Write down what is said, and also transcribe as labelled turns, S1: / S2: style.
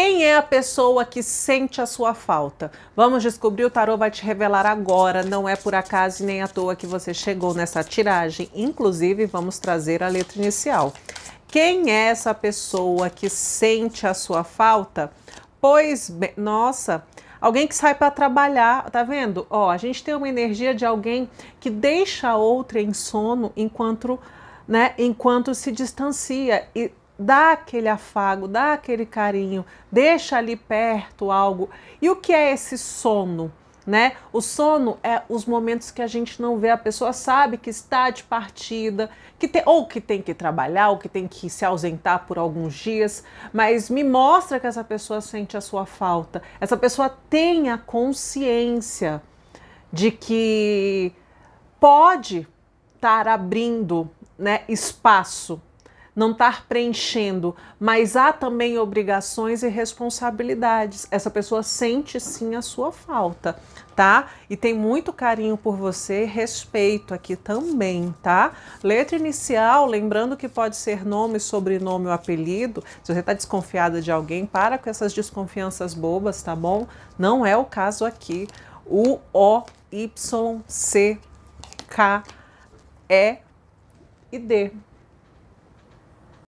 S1: Quem é a pessoa que sente a sua falta? Vamos descobrir, o tarô vai te revelar agora. Não é por acaso e nem à toa que você chegou nessa tiragem. Inclusive, vamos trazer a letra inicial. Quem é essa pessoa que sente a sua falta? Pois nossa, alguém que sai para trabalhar, tá vendo? Ó, a gente tem uma energia de alguém que deixa a outra em sono enquanto né, enquanto se distancia e dá aquele afago, dá aquele carinho, deixa ali perto algo. E o que é esse sono? Né? O sono é os momentos que a gente não vê, a pessoa sabe que está de partida, que tem, ou que tem que trabalhar, ou que tem que se ausentar por alguns dias, mas me mostra que essa pessoa sente a sua falta. Essa pessoa tem a consciência de que pode estar abrindo né, espaço não estar tá preenchendo, mas há também obrigações e responsabilidades. Essa pessoa sente sim a sua falta, tá? E tem muito carinho por você, respeito aqui também, tá? Letra inicial, lembrando que pode ser nome, sobrenome ou apelido. Se você está desconfiada de alguém, para com essas desconfianças bobas, tá bom? Não é o caso aqui. O O Y C K E e D,